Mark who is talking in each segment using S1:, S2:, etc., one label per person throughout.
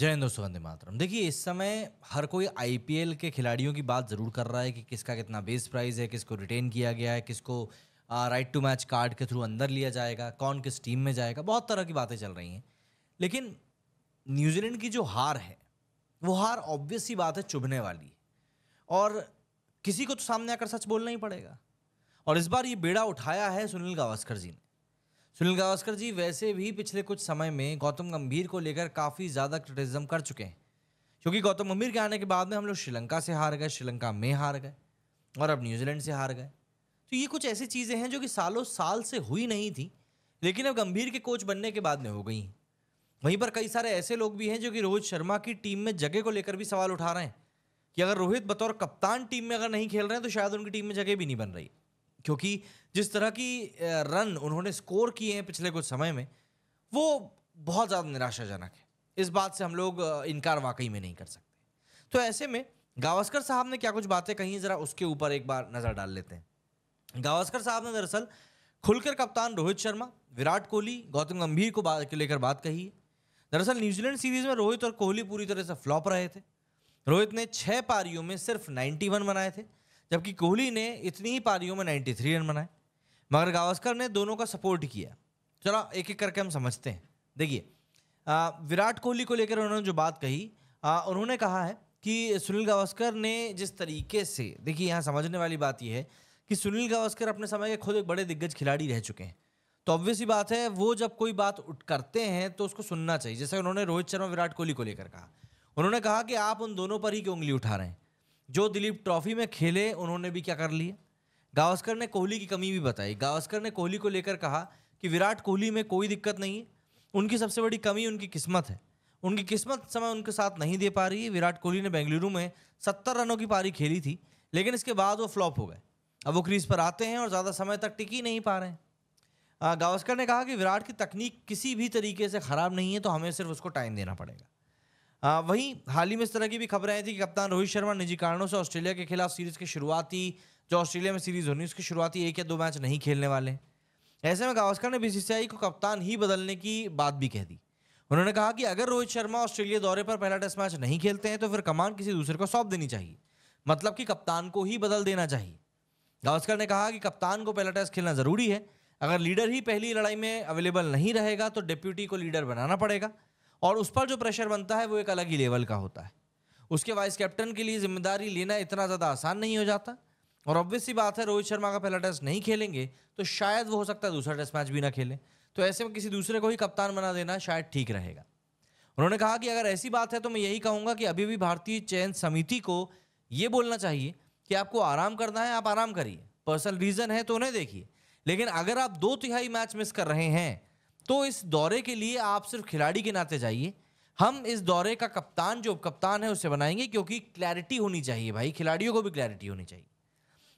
S1: जयेंद्र दोस्तों वंदे मातरम देखिए इस समय हर कोई आईपीएल के खिलाड़ियों की बात ज़रूर कर रहा है कि किसका कितना बेस प्राइस है किसको रिटेन किया गया है किसको राइट टू मैच कार्ड के थ्रू अंदर लिया जाएगा कौन किस टीम में जाएगा बहुत तरह की बातें चल रही हैं लेकिन न्यूजीलैंड की जो हार है वो हार ऑब्वियस ही बात है चुभने वाली है और किसी को तो सामने आकर सच बोलना ही पड़ेगा और इस बार ये बेड़ा उठाया है सुनील गावस्कर जी ने सुनील गावस्कर जी वैसे भी पिछले कुछ समय में गौतम गंभीर को लेकर काफ़ी ज़्यादा क्रिटिसिज्म कर चुके हैं क्योंकि गौतम गंभीर के आने के बाद में हम लोग श्रीलंका से हार गए श्रीलंका में हार गए और अब न्यूजीलैंड से हार गए तो ये कुछ ऐसी चीज़ें हैं जो कि सालों साल से हुई नहीं थी लेकिन अब गंभीर के कोच बनने के बाद में हो गई वहीं पर कई सारे ऐसे लोग भी हैं जो कि रोहित शर्मा की टीम में जगह को लेकर भी सवाल उठा रहे हैं कि अगर रोहित बतौर कप्तान टीम में अगर नहीं खेल रहे हैं तो शायद उनकी टीम में जगह भी नहीं बन रही क्योंकि जिस तरह की रन उन्होंने स्कोर किए हैं पिछले कुछ समय में वो बहुत ज़्यादा निराशाजनक है इस बात से हम लोग इनकार वाकई में नहीं कर सकते तो ऐसे में गावस्कर साहब ने क्या कुछ बातें कही ज़रा उसके ऊपर एक बार नज़र डाल लेते हैं गावस्कर साहब ने दरअसल खुलकर कप्तान रोहित शर्मा विराट कोहली गौतम गंभीर को बात लेकर बात कही है दरअसल न्यूजीलैंड सीरीज में रोहित और कोहली पूरी तरह से फ्लॉप रहे थे रोहित ने छः पारियों में सिर्फ 91 बनाए थे जबकि कोहली ने इतनी ही पारियों में 93 रन बनाए मगर गावस्कर ने दोनों का सपोर्ट किया चलो एक एक करके हम समझते हैं देखिए विराट कोहली को लेकर उन्होंने जो बात कही आ, उन्होंने कहा है कि सुनील गावस्कर ने जिस तरीके से देखिए यहाँ समझने वाली बात यह है कि सुनील गावस्कर अपने समय के खुद एक बड़े दिग्गज खिलाड़ी रह चुके हैं तो ऑब्वियस ही बात है वो जब कोई बात उठ करते हैं तो उसको सुनना चाहिए जैसे उन्होंने रोहित शर्मा विराट कोहली को लेकर कहा उन्होंने कहा कि आप उन दोनों पर ही क्यों उंगली उठा रहे हैं जो दिलीप ट्रॉफी में खेले उन्होंने भी क्या कर लिया गावस्कर ने कोहली की कमी भी बताई गावस्कर ने कोहली को लेकर कहा कि विराट कोहली में कोई दिक्कत नहीं है उनकी सबसे बड़ी कमी उनकी किस्मत है उनकी किस्मत समय उनके साथ नहीं दे पा रही है विराट कोहली ने बेंगलुरु में सत्तर रनों की पारी खेली थी लेकिन इसके बाद वो फ्लॉप हो गए अब वो क्रीज पर आते हैं और ज़्यादा समय तक टिक ही नहीं पा रहे हैं गावस्कर ने कहा कि विराट की तकनीक किसी भी तरीके से ख़राब नहीं है तो हमें सिर्फ उसको टाइम देना पड़ेगा आ, वहीं हाल ही में इस तरह की भी खबरें आई थी कि कप्तान रोहित शर्मा निजी कारणों से ऑस्ट्रेलिया के खिलाफ सीरीज की शुरुआती जो ऑस्ट्रेलिया में सीरीज होनी उसकी शुरुआती एक या दो मैच नहीं खेलने वाले ऐसे में गावस्कर ने बीसीसीआई को कप्तान ही बदलने की बात भी कह दी उन्होंने कहा कि अगर रोहित शर्मा ऑस्ट्रेलिया दौरे पर पहला टेस्ट मैच नहीं खेलते हैं तो फिर कमान किसी दूसरे को सौंप देनी चाहिए मतलब कि कप्तान को ही बदल देना चाहिए गावस्कर ने कहा कि कप्तान को पहला टेस्ट खेलना जरूरी है अगर लीडर ही पहली लड़ाई में अवेलेबल नहीं रहेगा तो डिप्यूटी को लीडर बनाना पड़ेगा और उस पर जो प्रेशर बनता है वो एक अलग ही लेवल का होता है उसके वाइस कैप्टन के लिए जिम्मेदारी लेना इतना ज़्यादा आसान नहीं हो जाता और ऑब्वियस सी बात है रोहित शर्मा का पहला टेस्ट नहीं खेलेंगे तो शायद वो हो सकता है दूसरा टेस्ट मैच भी ना खेलें तो ऐसे में किसी दूसरे को ही कप्तान बना देना शायद ठीक रहेगा उन्होंने कहा कि अगर ऐसी बात है तो मैं यही कहूँगा कि अभी भी भारतीय चयन समिति को ये बोलना चाहिए कि आपको आराम करना है आप आराम करिए पर्सनल रीज़न है तो उन्हें देखिए लेकिन अगर आप दो तिहाई मैच मिस कर रहे हैं तो इस दौरे के लिए आप सिर्फ खिलाड़ी के नाते जाइए हम इस दौरे का कप्तान जो कप्तान है उसे बनाएंगे क्योंकि क्लैरिटी होनी चाहिए भाई खिलाड़ियों को भी क्लैरिटी होनी चाहिए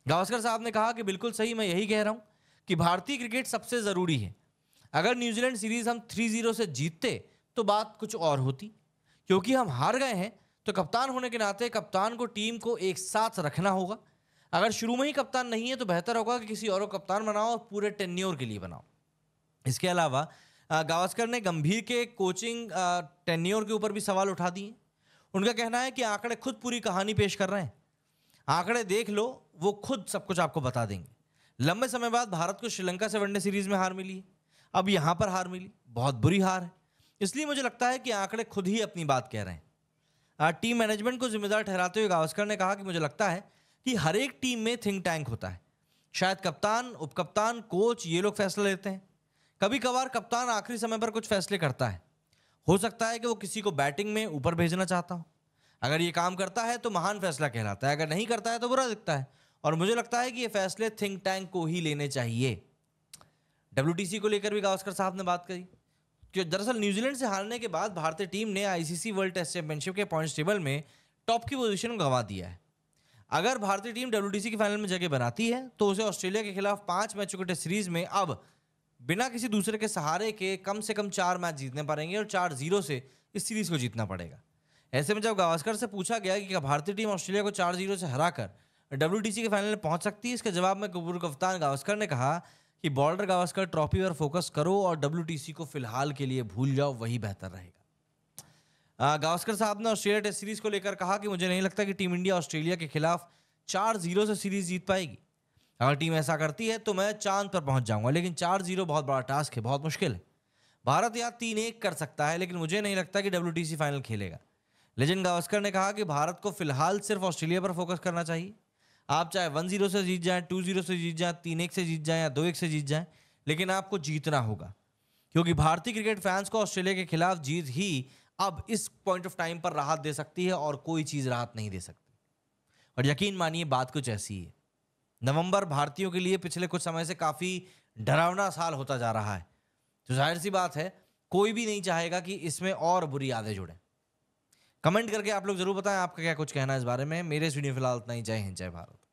S1: गावस्कर साहब ने कहा कि बिल्कुल सही मैं यही कह रहा हूँ कि भारतीय क्रिकेट सबसे ज़रूरी है अगर न्यूजीलैंड सीरीज़ हम थ्री जीरो से जीतते तो बात कुछ और होती क्योंकि हम हार गए हैं तो कप्तान होने के नाते कप्तान को टीम को एक साथ रखना होगा अगर शुरू में ही कप्तान नहीं है तो बेहतर होगा कि किसी और को कप्तान बनाओ और पूरे टेन्योर के लिए बनाओ इसके अलावा गावस्कर ने गंभीर के कोचिंग टेन्योर के ऊपर भी सवाल उठा दिए उनका कहना है कि आंकड़े खुद पूरी कहानी पेश कर रहे हैं आंकड़े देख लो वो खुद सब कुछ आपको बता देंगे लंबे समय बाद भारत को श्रीलंका से वनडे सीरीज में हार मिली अब यहाँ पर हार मिली बहुत बुरी हार है इसलिए मुझे लगता है कि आंकड़े खुद ही अपनी बात कह रहे हैं टीम मैनेजमेंट को जिम्मेदार ठहराते हुए गावस्कर ने कहा कि मुझे लगता है कि हर एक टीम में थिंक टैंक होता है शायद कप्तान उपकप्तान कोच ये लोग फैसला लेते हैं कभी कभार कप्तान आखिरी समय पर कुछ फैसले करता है हो सकता है कि वो किसी को बैटिंग में ऊपर भेजना चाहता हो अगर ये काम करता है तो महान फैसला कहलाता है अगर नहीं करता है तो बुरा दिखता है और मुझे लगता है कि ये फैसले थिंक टैंक को ही लेने चाहिए डब्ल्यू को लेकर भी गावस्कर साहब ने बात करी जो दरअसल न्यूजीलैंड से हारने के बाद भारतीय टीम ने आईसीसी वर्ल्ड टेस्ट चैंपियनशिप के पॉइंट्स टेबल में टॉप की पोजीशन गंवा दिया है अगर भारतीय टीम डब्ल्यू के फाइनल में जगह बनाती है तो उसे ऑस्ट्रेलिया के खिलाफ पांच मैचों की टेस्ट सीरीज में अब बिना किसी दूसरे के सहारे के कम से कम चार मैच जीतने पड़ेंगे और चार जीरो से इस सीरीज को जीतना पड़ेगा ऐसे में जब गावस्कर से पूछा गया कि क्या भारतीय टीम ऑस्ट्रेलिया को चार जीरो से हरा कर डब्ल्यू के फाइनल में पहुंच सकती है इसके जवाब में कपूर कप्तान गावस्कर ने कहा कि बॉर्डर गावस्कर ट्रॉफी पर फोकस करो और डब्ल्यू को फिलहाल के लिए भूल जाओ वही बेहतर रहेगा गावस्कर साहब ने ऑस्ट्रेलिया टेस्ट सीरीज को लेकर कहा कि मुझे नहीं लगता कि टीम इंडिया ऑस्ट्रेलिया के खिलाफ चार जीरो से सीरीज जीत पाएगी अगर टीम ऐसा करती है तो मैं चांद पर पहुंच जाऊंगा लेकिन चार जीरो बहुत बड़ा टास्क है बहुत मुश्किल है भारत यहाँ तीन एक कर सकता है लेकिन मुझे नहीं लगता कि डब्ल्यू फाइनल खेलेगा लेजेंड गावस्कर ने कहा कि भारत को फिलहाल सिर्फ ऑस्ट्रेलिया पर फोकस करना चाहिए आप चाहे वन जीरो से जीत जाएं टू जीरो से जीत जाएं तीन एक से जीत जाएं या दो एक से जीत जाएं लेकिन आपको जीतना होगा क्योंकि भारतीय क्रिकेट फैंस को ऑस्ट्रेलिया के खिलाफ जीत ही अब इस पॉइंट ऑफ टाइम पर राहत दे सकती है और कोई चीज़ राहत नहीं दे सकती और यकीन मानिए बात कुछ ऐसी है नवंबर भारतीयों के लिए पिछले कुछ समय से काफ़ी डरावना साल होता जा रहा है तो जाहिर सी बात है कोई भी नहीं चाहेगा कि इसमें और बुरी यादें जुड़े कमेंट करके आप लोग जरूर बताएं आपका क्या कुछ कहना है इस बारे में मेरे स्टूडियो फिलहाल इतना ही जय हिंद जय भारत